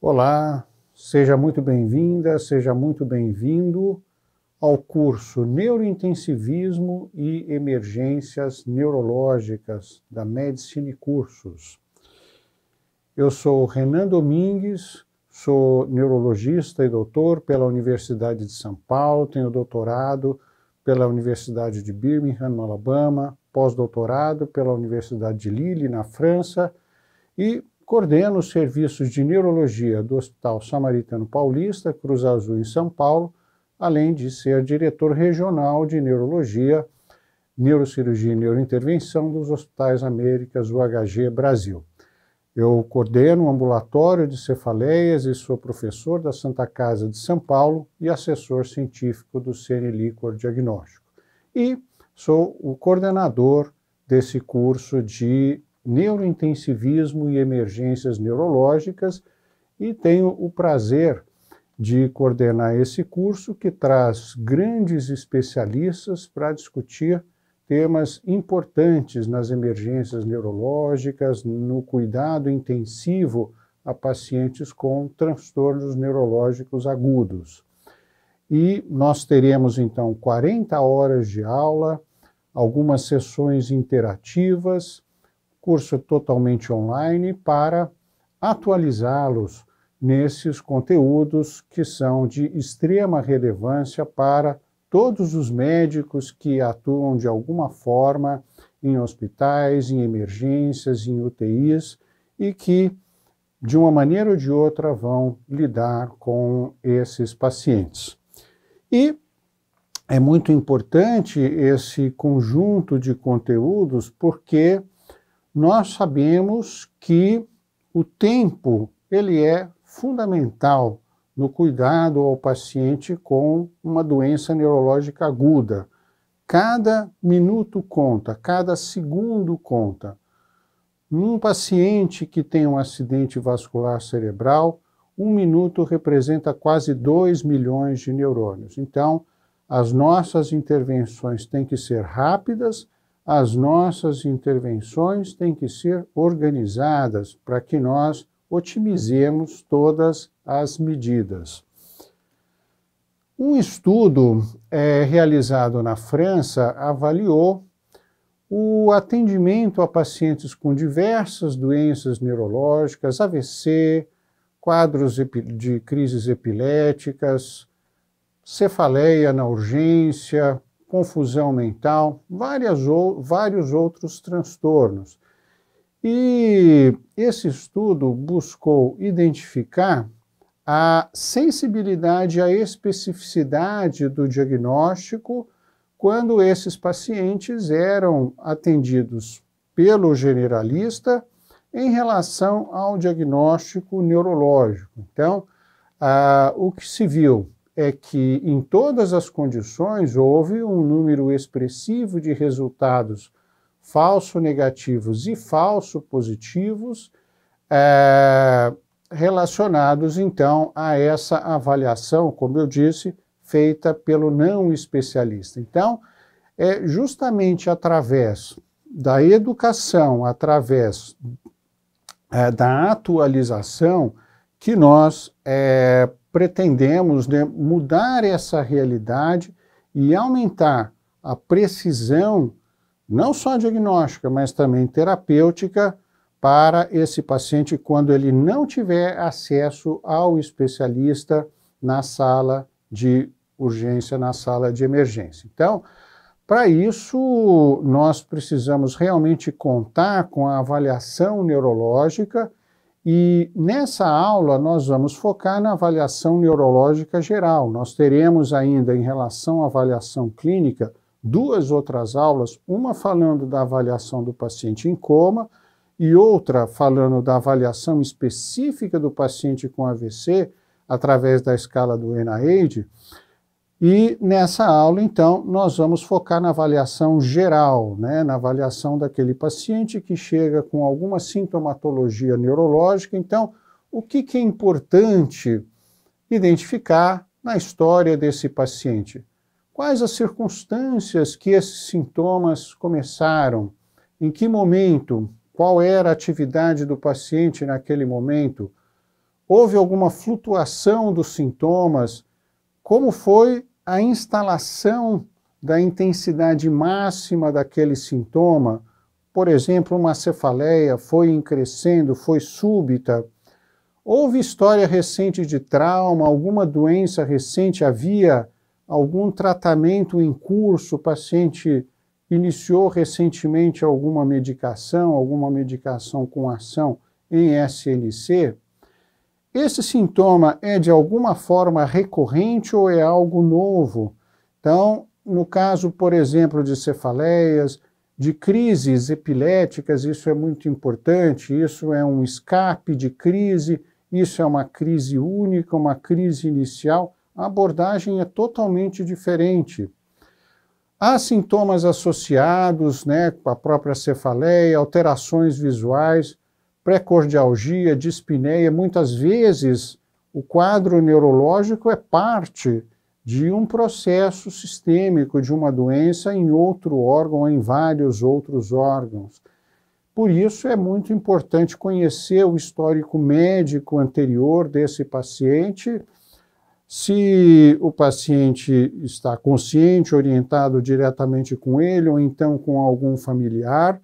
Olá, seja muito bem-vinda, seja muito bem-vindo ao curso Neurointensivismo e Emergências Neurológicas da Medicine Cursos. Eu sou Renan Domingues, sou neurologista e doutor pela Universidade de São Paulo, tenho doutorado pela Universidade de Birmingham, no Alabama, pós-doutorado pela Universidade de Lille, na França, e Coordena os serviços de neurologia do Hospital Samaritano Paulista, Cruz Azul, em São Paulo, além de ser diretor regional de neurologia, neurocirurgia e neurointervenção dos Hospitais Américas UHG Brasil. Eu coordeno o ambulatório de cefaleias e sou professor da Santa Casa de São Paulo e assessor científico do Senelicor Diagnóstico. E sou o coordenador desse curso de neurointensivismo e emergências neurológicas e tenho o prazer de coordenar esse curso que traz grandes especialistas para discutir temas importantes nas emergências neurológicas, no cuidado intensivo a pacientes com transtornos neurológicos agudos. E nós teremos então 40 horas de aula, algumas sessões interativas, curso totalmente online para atualizá-los nesses conteúdos que são de extrema relevância para todos os médicos que atuam de alguma forma em hospitais, em emergências, em UTIs e que, de uma maneira ou de outra, vão lidar com esses pacientes. E é muito importante esse conjunto de conteúdos porque nós sabemos que o tempo ele é fundamental no cuidado ao paciente com uma doença neurológica aguda. Cada minuto conta, cada segundo conta. Num paciente que tem um acidente vascular cerebral, um minuto representa quase 2 milhões de neurônios. Então, as nossas intervenções têm que ser rápidas as nossas intervenções têm que ser organizadas para que nós otimizemos todas as medidas. Um estudo é, realizado na França avaliou o atendimento a pacientes com diversas doenças neurológicas, AVC, quadros de crises epiléticas, cefaleia na urgência, confusão mental, várias ou, vários outros transtornos. E esse estudo buscou identificar a sensibilidade a especificidade do diagnóstico quando esses pacientes eram atendidos pelo generalista em relação ao diagnóstico neurológico. Então, ah, o que se viu? é que em todas as condições houve um número expressivo de resultados falso negativos e falso positivos é, relacionados então a essa avaliação, como eu disse, feita pelo não especialista. Então, é justamente através da educação, através é, da atualização, que nós é, pretendemos né, mudar essa realidade e aumentar a precisão, não só diagnóstica, mas também terapêutica, para esse paciente quando ele não tiver acesso ao especialista na sala de urgência, na sala de emergência. Então, para isso, nós precisamos realmente contar com a avaliação neurológica e nessa aula nós vamos focar na avaliação neurológica geral. Nós teremos ainda, em relação à avaliação clínica, duas outras aulas, uma falando da avaliação do paciente em coma e outra falando da avaliação específica do paciente com AVC através da escala do ENAID. E nessa aula, então, nós vamos focar na avaliação geral, né, na avaliação daquele paciente que chega com alguma sintomatologia neurológica. Então, o que, que é importante identificar na história desse paciente? Quais as circunstâncias que esses sintomas começaram? Em que momento? Qual era a atividade do paciente naquele momento? Houve alguma flutuação dos sintomas? Como foi a instalação da intensidade máxima daquele sintoma, por exemplo, uma cefaleia foi crescendo, foi súbita, houve história recente de trauma, alguma doença recente, havia algum tratamento em curso, o paciente iniciou recentemente alguma medicação, alguma medicação com ação em SNC, esse sintoma é de alguma forma recorrente ou é algo novo? Então, no caso, por exemplo, de cefaleias, de crises epiléticas, isso é muito importante, isso é um escape de crise, isso é uma crise única, uma crise inicial. A abordagem é totalmente diferente. Há sintomas associados né, com a própria cefaleia, alterações visuais, pré dispneia, muitas vezes o quadro neurológico é parte de um processo sistêmico de uma doença em outro órgão, em vários outros órgãos. Por isso é muito importante conhecer o histórico médico anterior desse paciente, se o paciente está consciente, orientado diretamente com ele ou então com algum familiar,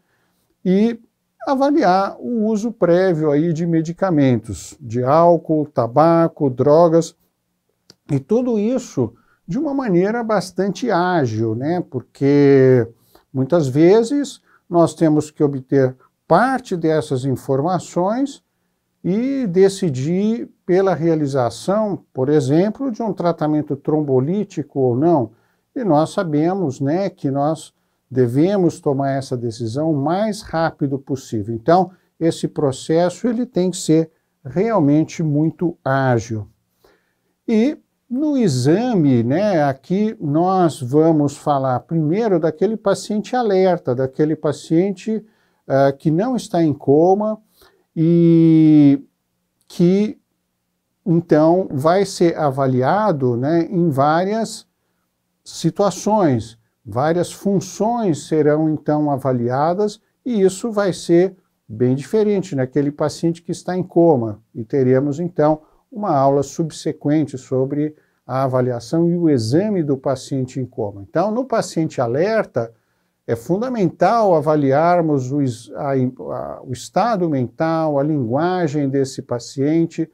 e avaliar o uso prévio aí de medicamentos, de álcool, tabaco, drogas, e tudo isso de uma maneira bastante ágil, né? Porque muitas vezes nós temos que obter parte dessas informações e decidir pela realização, por exemplo, de um tratamento trombolítico ou não. E nós sabemos, né, que nós devemos tomar essa decisão o mais rápido possível. Então, esse processo ele tem que ser realmente muito ágil. E no exame, né, aqui nós vamos falar primeiro daquele paciente alerta, daquele paciente uh, que não está em coma e que então vai ser avaliado né, em várias situações. Várias funções serão então avaliadas e isso vai ser bem diferente naquele né? paciente que está em coma. E teremos então uma aula subsequente sobre a avaliação e o exame do paciente em coma. Então, no paciente alerta, é fundamental avaliarmos o, a, a, o estado mental, a linguagem desse paciente,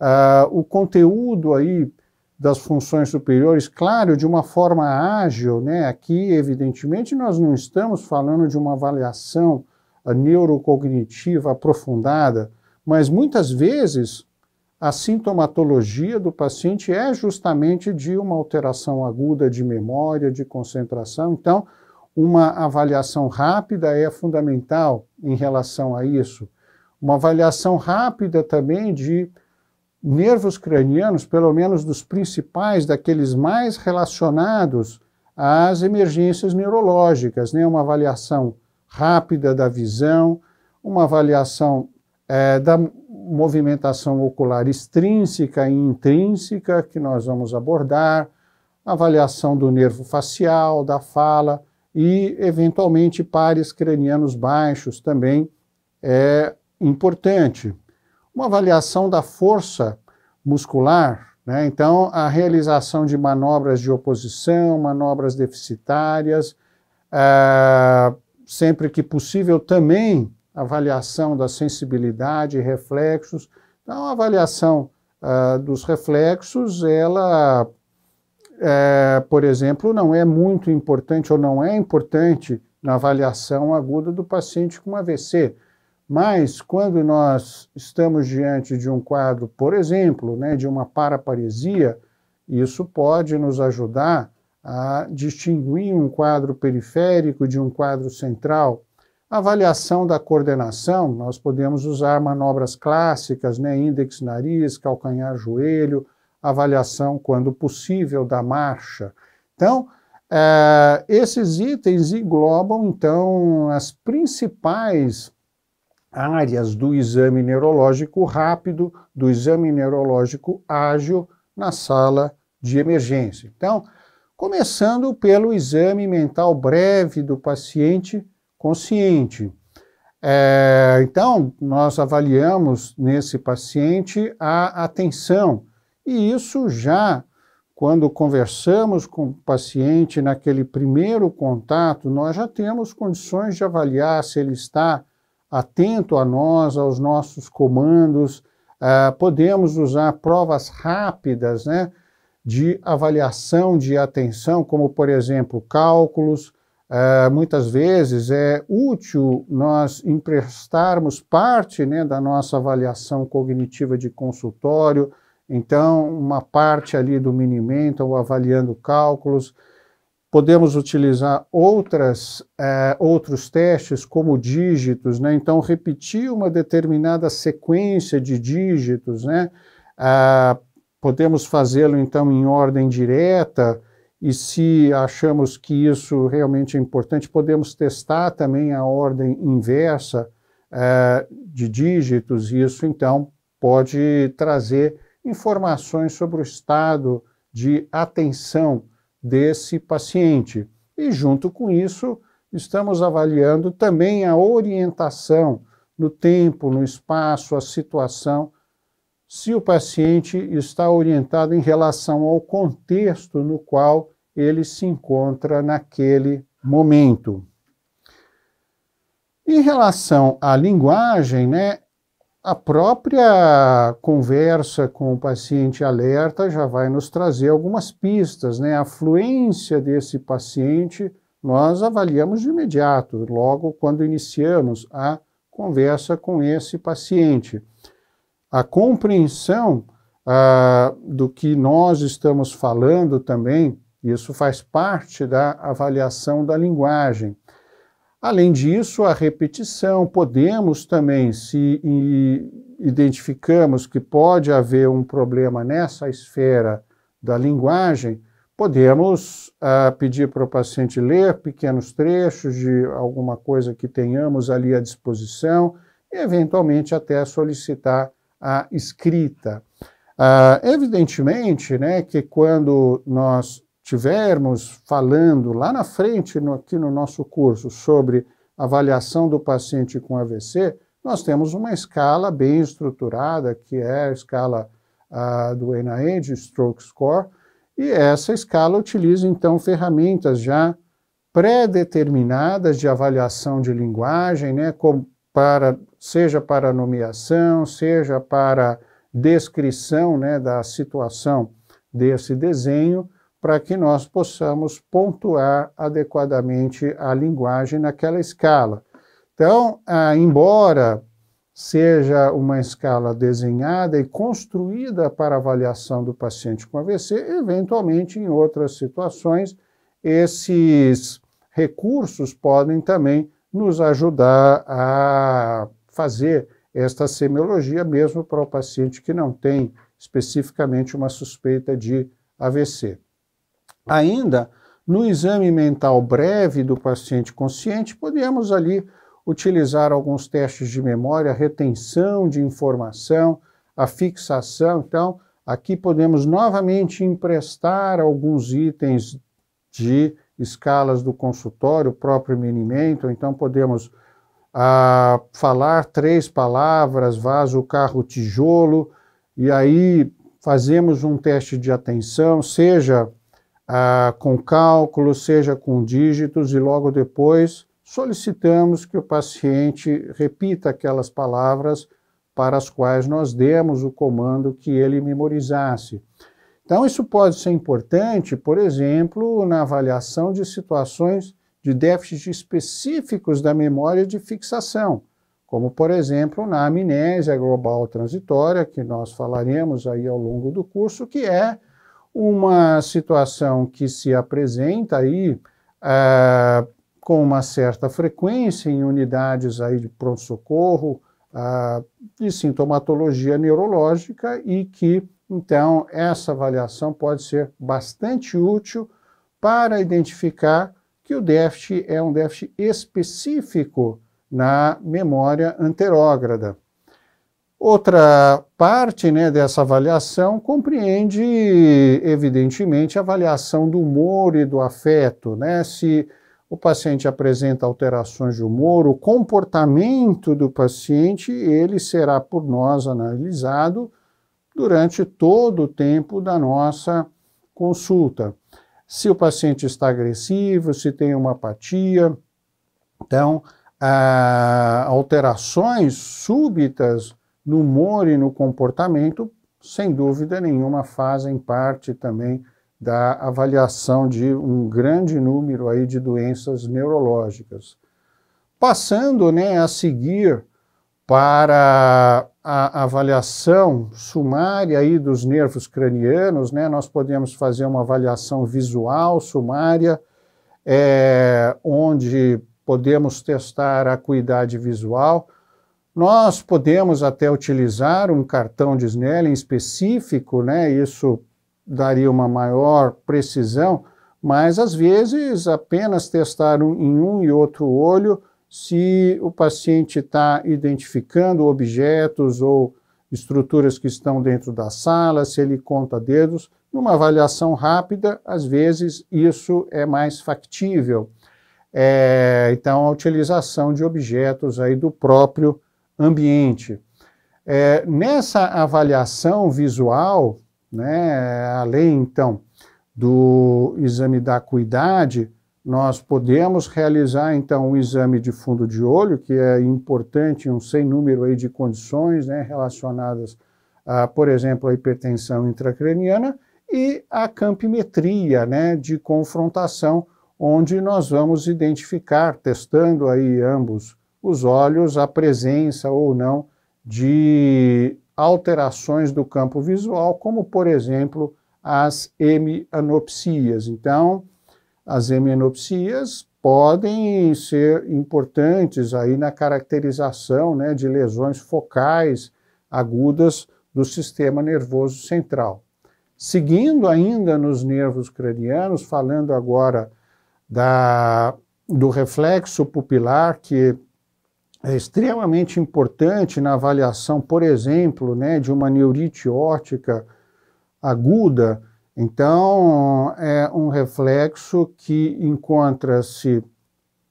uh, o conteúdo aí das funções superiores, claro, de uma forma ágil, né? Aqui, evidentemente, nós não estamos falando de uma avaliação ah, neurocognitiva aprofundada, mas muitas vezes a sintomatologia do paciente é justamente de uma alteração aguda de memória, de concentração. Então, uma avaliação rápida é fundamental em relação a isso. Uma avaliação rápida também de nervos cranianos, pelo menos dos principais, daqueles mais relacionados às emergências neurológicas, né? uma avaliação rápida da visão, uma avaliação é, da movimentação ocular extrínseca e intrínseca, que nós vamos abordar, avaliação do nervo facial, da fala e, eventualmente, pares cranianos baixos também é importante. Uma avaliação da força muscular, né? então a realização de manobras de oposição, manobras deficitárias, eh, sempre que possível também avaliação da sensibilidade, reflexos. Então, a avaliação ah, dos reflexos, ela, eh, por exemplo, não é muito importante ou não é importante na avaliação aguda do paciente com AVC. Mas quando nós estamos diante de um quadro, por exemplo, né, de uma paraparesia, isso pode nos ajudar a distinguir um quadro periférico de um quadro central. Avaliação da coordenação, nós podemos usar manobras clássicas, né, índex nariz, calcanhar joelho, avaliação, quando possível, da marcha. Então, é, esses itens englobam, então, as principais áreas do exame neurológico rápido, do exame neurológico ágil na sala de emergência. Então, começando pelo exame mental breve do paciente consciente. É, então, nós avaliamos nesse paciente a atenção, e isso já quando conversamos com o paciente naquele primeiro contato, nós já temos condições de avaliar se ele está atento a nós, aos nossos comandos. Uh, podemos usar provas rápidas né, de avaliação de atenção, como, por exemplo, cálculos. Uh, muitas vezes é útil nós emprestarmos parte né, da nossa avaliação cognitiva de consultório, então, uma parte ali do minimento, avaliando cálculos Podemos utilizar outras, é, outros testes, como dígitos, né? então repetir uma determinada sequência de dígitos. Né? Ah, podemos fazê-lo então em ordem direta, e se achamos que isso realmente é importante, podemos testar também a ordem inversa é, de dígitos, e isso então pode trazer informações sobre o estado de atenção desse paciente. E, junto com isso, estamos avaliando também a orientação no tempo, no espaço, a situação, se o paciente está orientado em relação ao contexto no qual ele se encontra naquele momento. Em relação à linguagem, né, a própria conversa com o paciente alerta já vai nos trazer algumas pistas, né? A fluência desse paciente nós avaliamos de imediato, logo quando iniciamos a conversa com esse paciente. A compreensão ah, do que nós estamos falando também, isso faz parte da avaliação da linguagem. Além disso, a repetição, podemos também, se identificamos que pode haver um problema nessa esfera da linguagem, podemos ah, pedir para o paciente ler pequenos trechos de alguma coisa que tenhamos ali à disposição e, eventualmente, até solicitar a escrita. Ah, evidentemente né, que quando nós tivermos falando lá na frente, no, aqui no nosso curso, sobre avaliação do paciente com AVC, nós temos uma escala bem estruturada, que é a escala ah, do NIH, Stroke Score, e essa escala utiliza, então, ferramentas já pré-determinadas de avaliação de linguagem, né, como para, seja para nomeação, seja para descrição né, da situação desse desenho, para que nós possamos pontuar adequadamente a linguagem naquela escala. Então, ah, embora seja uma escala desenhada e construída para avaliação do paciente com AVC, eventualmente em outras situações, esses recursos podem também nos ajudar a fazer esta semiologia, mesmo para o paciente que não tem especificamente uma suspeita de AVC. Ainda no exame mental breve do paciente consciente, podemos ali utilizar alguns testes de memória, retenção de informação, a fixação. Então, aqui podemos novamente emprestar alguns itens de escalas do consultório, o próprio minimento, então podemos ah, falar três palavras, vaso, carro, tijolo, e aí fazemos um teste de atenção, seja ah, com cálculo, seja com dígitos, e logo depois solicitamos que o paciente repita aquelas palavras para as quais nós demos o comando que ele memorizasse. Então, isso pode ser importante, por exemplo, na avaliação de situações de déficit específicos da memória de fixação, como, por exemplo, na amnésia global transitória, que nós falaremos aí ao longo do curso, que é uma situação que se apresenta aí é, com uma certa frequência em unidades aí de pronto-socorro, ah, de sintomatologia neurológica e que, então, essa avaliação pode ser bastante útil para identificar que o déficit é um déficit específico na memória anterógrada. Outra parte né, dessa avaliação compreende, evidentemente, a avaliação do humor e do afeto. Né? Se o paciente apresenta alterações de humor, o comportamento do paciente ele será por nós analisado durante todo o tempo da nossa consulta. Se o paciente está agressivo, se tem uma apatia, então ah, alterações súbitas no humor e no comportamento, sem dúvida nenhuma, fazem parte também da avaliação de um grande número aí de doenças neurológicas. Passando né, a seguir para a avaliação sumária aí dos nervos cranianos, né, nós podemos fazer uma avaliação visual sumária, é, onde podemos testar a acuidade visual, nós podemos até utilizar um cartão de Snellen específico, né? Isso daria uma maior precisão, mas às vezes apenas testar um, em um e outro olho, se o paciente está identificando objetos ou estruturas que estão dentro da sala, se ele conta dedos, numa avaliação rápida, às vezes isso é mais factível. É, então, a utilização de objetos aí do próprio ambiente. É, nessa avaliação visual, né, além então do exame da acuidade, nós podemos realizar então um exame de fundo de olho, que é importante um sem número aí de condições né, relacionadas, a, por exemplo, à hipertensão intracraniana e a campimetria né, de confrontação, onde nós vamos identificar, testando aí ambos os olhos a presença ou não de alterações do campo visual, como por exemplo as hemianopsias. Então, as hemianopsias podem ser importantes aí na caracterização né, de lesões focais agudas do sistema nervoso central. Seguindo ainda nos nervos cranianos, falando agora da, do reflexo pupilar, que é extremamente importante na avaliação, por exemplo, né, de uma neurite óptica aguda. Então, é um reflexo que encontra-se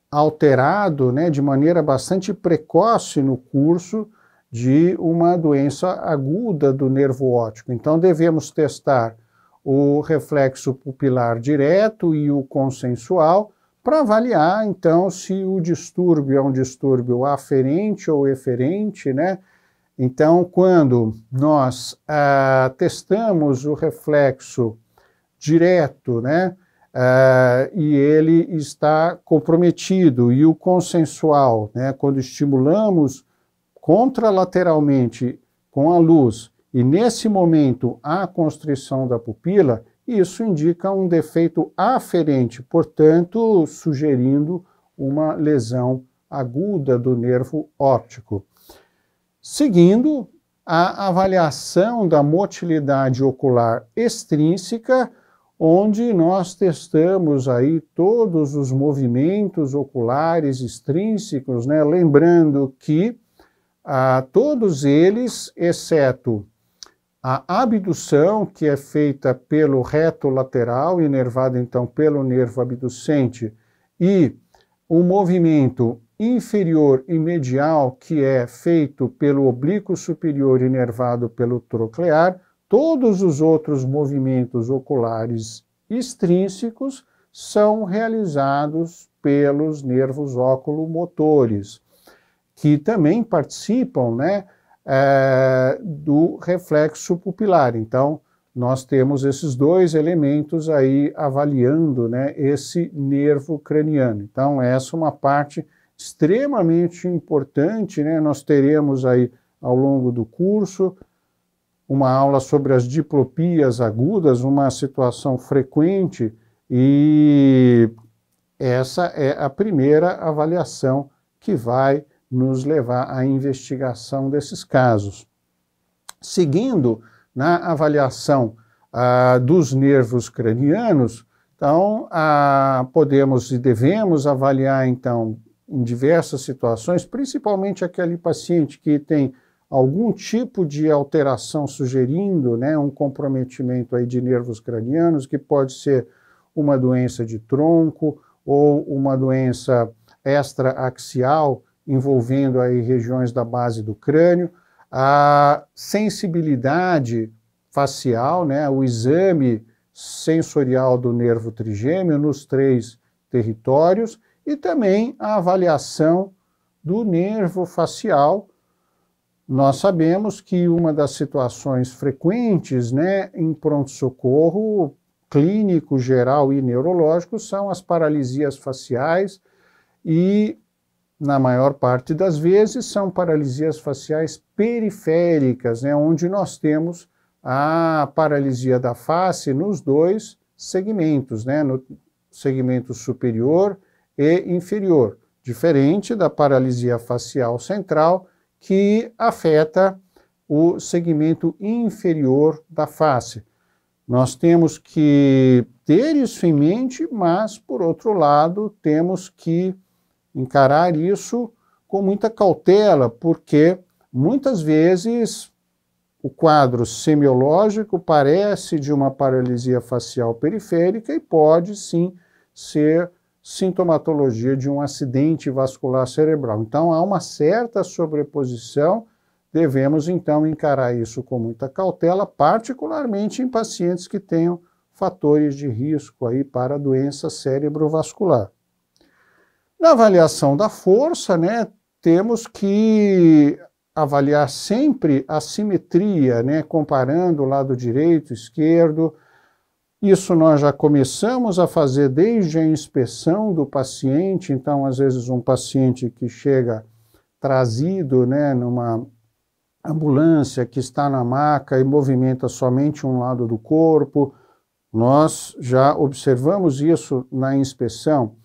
alterado né, de maneira bastante precoce no curso de uma doença aguda do nervo óptico. Então, devemos testar o reflexo pupilar direto e o consensual para avaliar então se o distúrbio é um distúrbio aferente ou eferente, né? Então, quando nós ah, testamos o reflexo direto, né? Ah, e ele está comprometido, e o consensual, né? Quando estimulamos contralateralmente com a luz, e nesse momento há constrição da pupila, isso indica um defeito aferente, portanto, sugerindo uma lesão aguda do nervo óptico. Seguindo, a avaliação da motilidade ocular extrínseca, onde nós testamos aí todos os movimentos oculares extrínsecos, né? lembrando que ah, todos eles, exceto a abdução, que é feita pelo reto lateral, inervado então pelo nervo abducente, e o movimento inferior e medial, que é feito pelo oblíquo superior inervado pelo troclear, todos os outros movimentos oculares extrínsecos são realizados pelos nervos óculomotores, que também participam, né? é, do reflexo pupilar. Então, nós temos esses dois elementos aí avaliando né, esse nervo craniano. Então, essa é uma parte extremamente importante, né? Nós teremos aí ao longo do curso uma aula sobre as diplopias agudas, uma situação frequente e essa é a primeira avaliação que vai nos levar à investigação desses casos. Seguindo na avaliação ah, dos nervos cranianos, então ah, podemos e devemos avaliar então em diversas situações, principalmente aquele paciente que tem algum tipo de alteração sugerindo né, um comprometimento aí de nervos cranianos, que pode ser uma doença de tronco ou uma doença extraaxial envolvendo aí regiões da base do crânio, a sensibilidade facial, né, o exame sensorial do nervo trigêmeo nos três territórios e também a avaliação do nervo facial. Nós sabemos que uma das situações frequentes, né, em pronto-socorro clínico geral e neurológico são as paralisias faciais e na maior parte das vezes, são paralisias faciais periféricas, né, onde nós temos a paralisia da face nos dois segmentos, né, no segmento superior e inferior, diferente da paralisia facial central, que afeta o segmento inferior da face. Nós temos que ter isso em mente, mas, por outro lado, temos que encarar isso com muita cautela, porque muitas vezes o quadro semiológico parece de uma paralisia facial periférica e pode sim ser sintomatologia de um acidente vascular cerebral. Então há uma certa sobreposição, devemos então encarar isso com muita cautela, particularmente em pacientes que tenham fatores de risco aí para doença cerebrovascular. Na avaliação da força, né, temos que avaliar sempre a simetria, né, comparando o lado direito, e esquerdo. Isso nós já começamos a fazer desde a inspeção do paciente, então às vezes um paciente que chega trazido, né, numa ambulância que está na maca e movimenta somente um lado do corpo, nós já observamos isso na inspeção.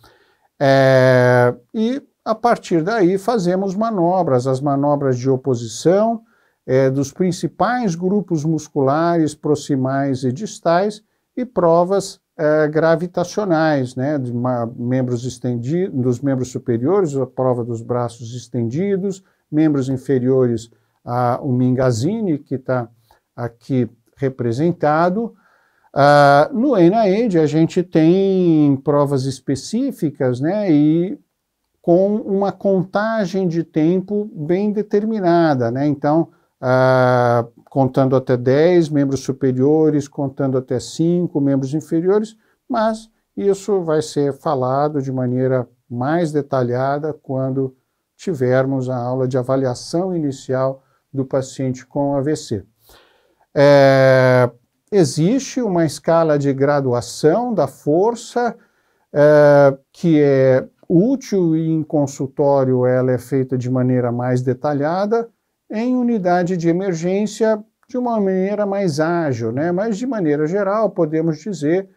É, e a partir daí fazemos manobras, as manobras de oposição é, dos principais grupos musculares proximais e distais e provas é, gravitacionais, né, de membros estendidos, dos membros superiores, a prova dos braços estendidos, membros inferiores, a, o Mingazine, que está aqui representado, Uh, no ENAED a gente tem provas específicas, né, e com uma contagem de tempo bem determinada, né, então uh, contando até 10 membros superiores, contando até 5 membros inferiores, mas isso vai ser falado de maneira mais detalhada quando tivermos a aula de avaliação inicial do paciente com AVC. É, existe uma escala de graduação da força é, que é útil e em consultório ela é feita de maneira mais detalhada, em unidade de emergência de uma maneira mais ágil, né? mas de maneira geral podemos dizer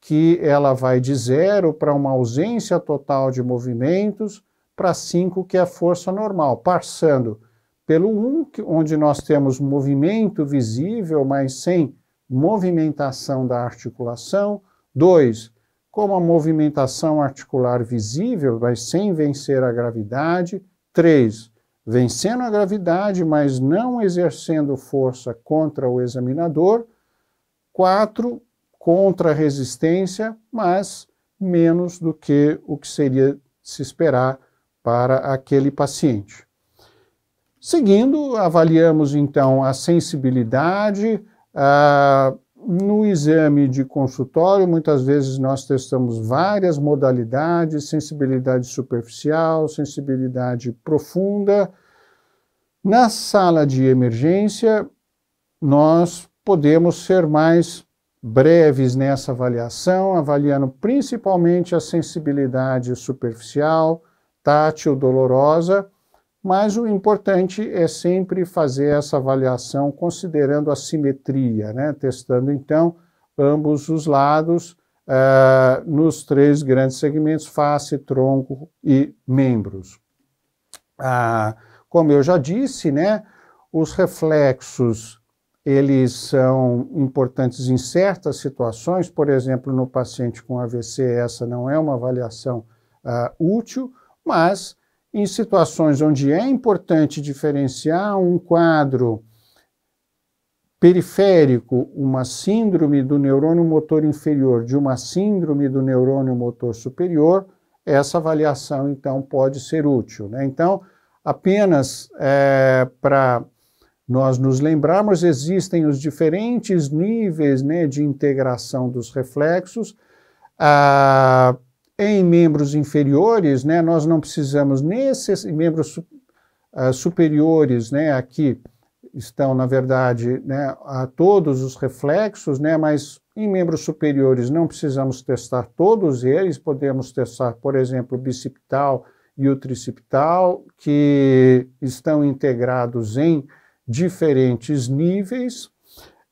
que ela vai de zero para uma ausência total de movimentos para 5, que é a força normal, passando pelo 1, um, onde nós temos movimento visível, mas sem movimentação da articulação. Dois, como a movimentação articular visível, mas sem vencer a gravidade. Três, vencendo a gravidade, mas não exercendo força contra o examinador. Quatro, contra a resistência, mas menos do que o que seria se esperar para aquele paciente. Seguindo, avaliamos então a sensibilidade, ah, no exame de consultório, muitas vezes nós testamos várias modalidades, sensibilidade superficial, sensibilidade profunda. Na sala de emergência, nós podemos ser mais breves nessa avaliação, avaliando principalmente a sensibilidade superficial, tátil, dolorosa mas o importante é sempre fazer essa avaliação considerando a simetria, né? testando então ambos os lados uh, nos três grandes segmentos: face, tronco e membros. Uh, como eu já disse, né, os reflexos eles são importantes em certas situações, por exemplo, no paciente com AVC, essa não é uma avaliação uh, útil, mas em situações onde é importante diferenciar um quadro periférico, uma síndrome do neurônio motor inferior de uma síndrome do neurônio motor superior, essa avaliação então pode ser útil. Né? Então, apenas é, para nós nos lembrarmos, existem os diferentes níveis né, de integração dos reflexos. Ah, em membros inferiores, né, nós não precisamos nesses membros uh, superiores, né, aqui estão, na verdade, né, a todos os reflexos, né, mas em membros superiores não precisamos testar todos eles, podemos testar, por exemplo, o bicipital e o tricipital, que estão integrados em diferentes níveis.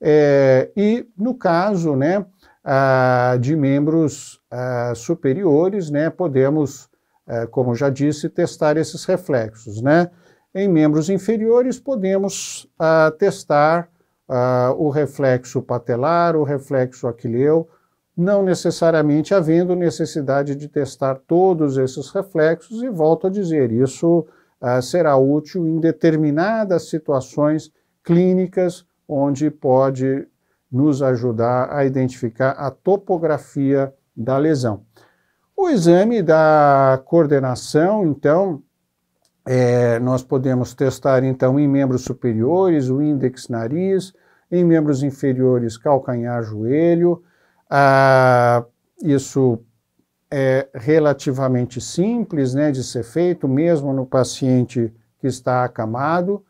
É, e no caso, né, ah, de membros ah, superiores, né, podemos, ah, como já disse, testar esses reflexos. Né? Em membros inferiores, podemos ah, testar ah, o reflexo patelar, o reflexo aquileu, não necessariamente havendo necessidade de testar todos esses reflexos, e volto a dizer, isso ah, será útil em determinadas situações clínicas onde pode nos ajudar a identificar a topografia da lesão. O exame da coordenação, então, é, nós podemos testar então em membros superiores o índex nariz, em membros inferiores calcanhar joelho. Ah, isso é relativamente simples né, de ser feito, mesmo no paciente que está acamado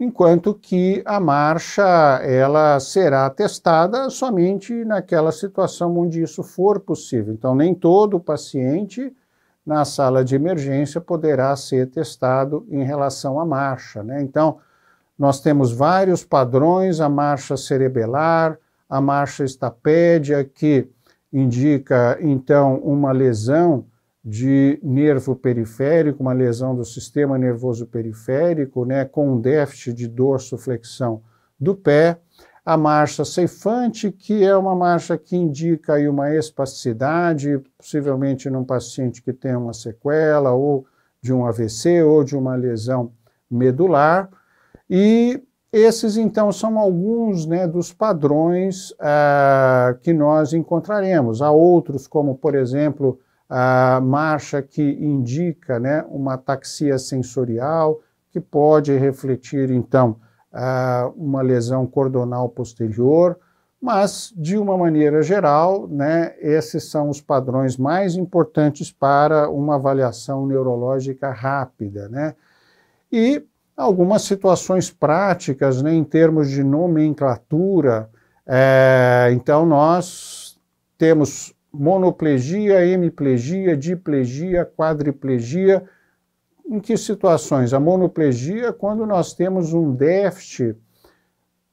enquanto que a marcha ela será testada somente naquela situação onde isso for possível. Então, nem todo paciente na sala de emergência poderá ser testado em relação à marcha. Né? Então, nós temos vários padrões, a marcha cerebelar, a marcha estapédia, que indica, então, uma lesão de nervo periférico, uma lesão do sistema nervoso periférico, né, com um déficit de dorsoflexão do pé, a marcha ceifante, que é uma marcha que indica aí uma espasticidade, possivelmente num paciente que tem uma sequela ou de um AVC ou de uma lesão medular. E esses, então, são alguns né, dos padrões ah, que nós encontraremos. Há outros, como, por exemplo, a marcha que indica né, uma taxia sensorial, que pode refletir, então, uma lesão cordonal posterior, mas, de uma maneira geral, né, esses são os padrões mais importantes para uma avaliação neurológica rápida. Né? E algumas situações práticas né, em termos de nomenclatura. É, então, nós temos monoplegia, hemiplegia, diplegia, quadriplegia. Em que situações? A monoplegia é quando nós temos um déficit,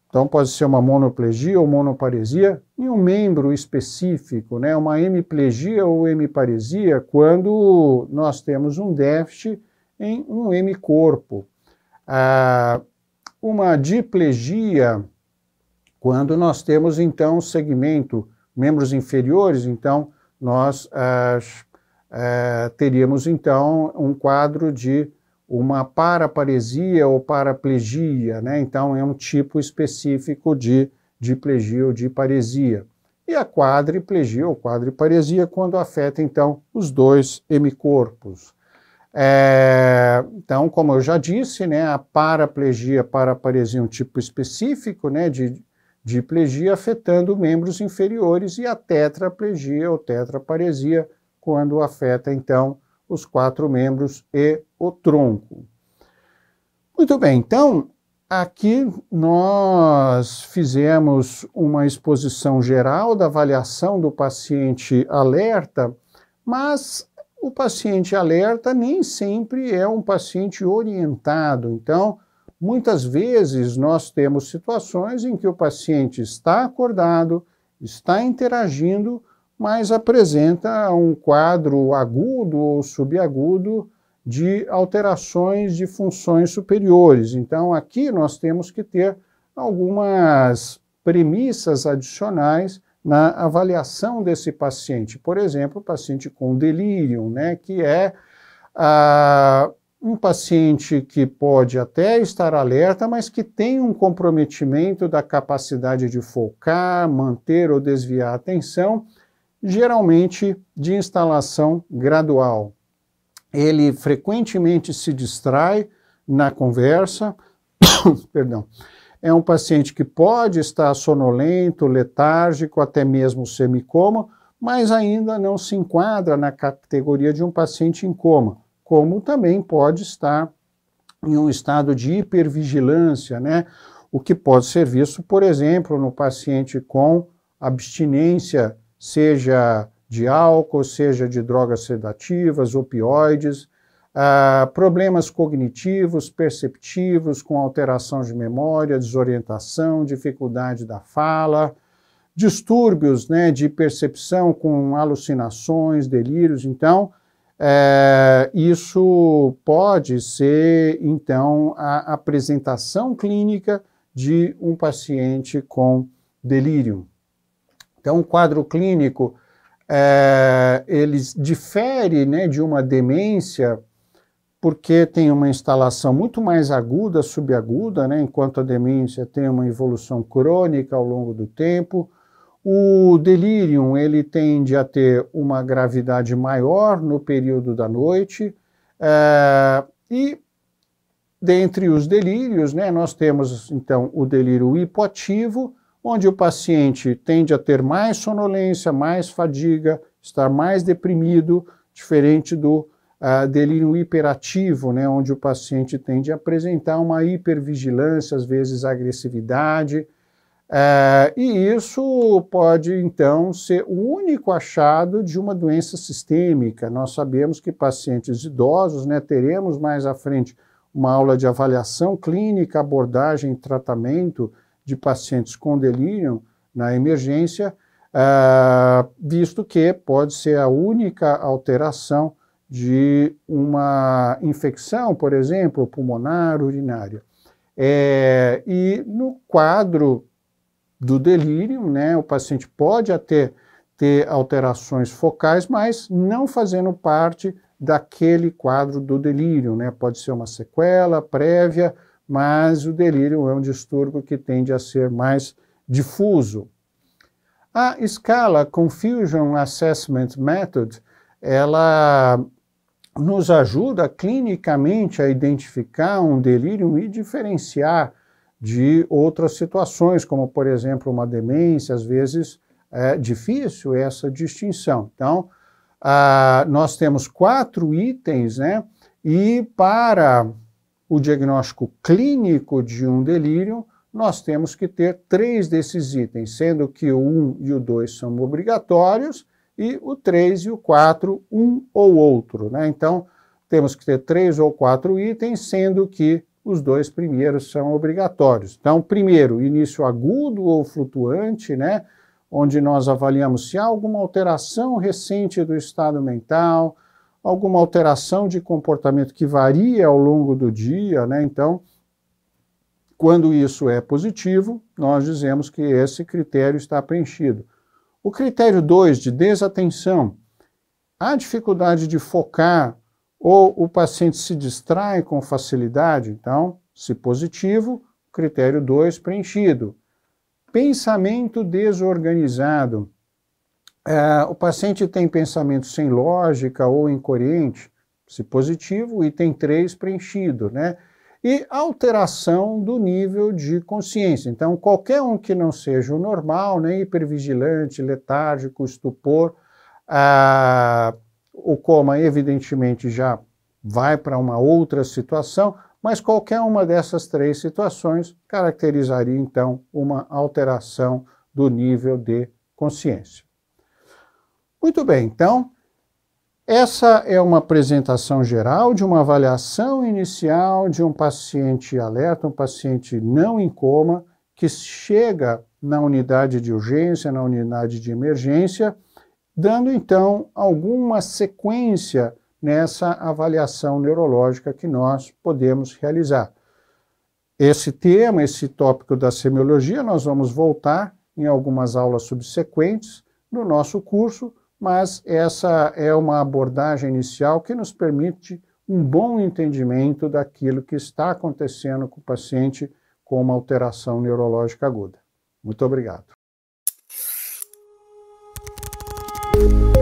então pode ser uma monoplegia ou monoparesia, em um membro específico, né? uma hemiplegia ou hemiparesia, quando nós temos um déficit em um hemicorpo. Ah, uma diplegia, quando nós temos então um segmento membros inferiores, então nós eh, teríamos então um quadro de uma paraparesia ou paraplegia, né? então é um tipo específico de diplegia ou de paresia E a quadriplegia ou quadriparesia é quando afeta então os dois hemicorpos. É, então, como eu já disse, né, a paraplegia, paraparesia é um tipo específico né, de diplegia afetando membros inferiores e a tetraplegia ou tetraparesia, quando afeta então os quatro membros e o tronco. Muito bem, então aqui nós fizemos uma exposição geral da avaliação do paciente alerta, mas o paciente alerta nem sempre é um paciente orientado. Então, Muitas vezes nós temos situações em que o paciente está acordado, está interagindo, mas apresenta um quadro agudo ou subagudo de alterações de funções superiores. Então, aqui nós temos que ter algumas premissas adicionais na avaliação desse paciente. Por exemplo, paciente com delírio, né, que é ah, um paciente que pode até estar alerta, mas que tem um comprometimento da capacidade de focar, manter ou desviar a atenção, geralmente de instalação gradual. Ele frequentemente se distrai na conversa, perdão. É um paciente que pode estar sonolento, letárgico, até mesmo semicoma, mas ainda não se enquadra na categoria de um paciente em coma como também pode estar em um estado de hipervigilância, né? O que pode ser visto, por exemplo, no paciente com abstinência, seja de álcool, seja de drogas sedativas, opioides, ah, problemas cognitivos, perceptivos, com alteração de memória, desorientação, dificuldade da fala, distúrbios né, de percepção com alucinações, delírios. Então, é, isso pode ser, então, a apresentação clínica de um paciente com delírio. Então, o quadro clínico é, ele difere né, de uma demência porque tem uma instalação muito mais aguda, subaguda, né, enquanto a demência tem uma evolução crônica ao longo do tempo. O delirium ele tende a ter uma gravidade maior no período da noite é, e dentre os delírios, né, nós temos então o delírio hipoativo, onde o paciente tende a ter mais sonolência, mais fadiga, estar mais deprimido, diferente do uh, delírio hiperativo, né, onde o paciente tende a apresentar uma hipervigilância, às vezes agressividade, é, e isso pode, então, ser o único achado de uma doença sistêmica. Nós sabemos que pacientes idosos, né, teremos mais à frente uma aula de avaliação clínica, abordagem e tratamento de pacientes com delírio na emergência, é, visto que pode ser a única alteração de uma infecção, por exemplo, pulmonar, urinária. É, e no quadro do delírio, né? O paciente pode até ter alterações focais, mas não fazendo parte daquele quadro do delírio, né? Pode ser uma sequela prévia, mas o delírio é um distúrbio que tende a ser mais difuso. A escala Confusion Assessment Method, ela nos ajuda clinicamente a identificar um delírio e diferenciar de outras situações, como, por exemplo, uma demência, às vezes é difícil essa distinção. Então, ah, nós temos quatro itens, né? E para o diagnóstico clínico de um delírio, nós temos que ter três desses itens, sendo que o 1 e o 2 são obrigatórios e o 3 e o 4, um ou outro. Né? Então, temos que ter três ou quatro itens, sendo que os dois primeiros são obrigatórios. Então, primeiro, início agudo ou flutuante, né? Onde nós avaliamos se há alguma alteração recente do estado mental, alguma alteração de comportamento que varia ao longo do dia, né? Então, quando isso é positivo, nós dizemos que esse critério está preenchido. O critério 2 de desatenção, a dificuldade de focar ou o paciente se distrai com facilidade, então, se positivo, critério 2 preenchido. Pensamento desorganizado. É, o paciente tem pensamento sem lógica ou incoerente, se positivo, item 3 preenchido, né? E alteração do nível de consciência. Então, qualquer um que não seja o normal, né, hipervigilante, letárgico, estupor, ah, o coma, evidentemente, já vai para uma outra situação, mas qualquer uma dessas três situações caracterizaria, então, uma alteração do nível de consciência. Muito bem, então, essa é uma apresentação geral de uma avaliação inicial de um paciente alerta, um paciente não em coma, que chega na unidade de urgência, na unidade de emergência dando então alguma sequência nessa avaliação neurológica que nós podemos realizar. Esse tema, esse tópico da semiologia, nós vamos voltar em algumas aulas subsequentes no nosso curso, mas essa é uma abordagem inicial que nos permite um bom entendimento daquilo que está acontecendo com o paciente com uma alteração neurológica aguda. Muito obrigado. Thank you.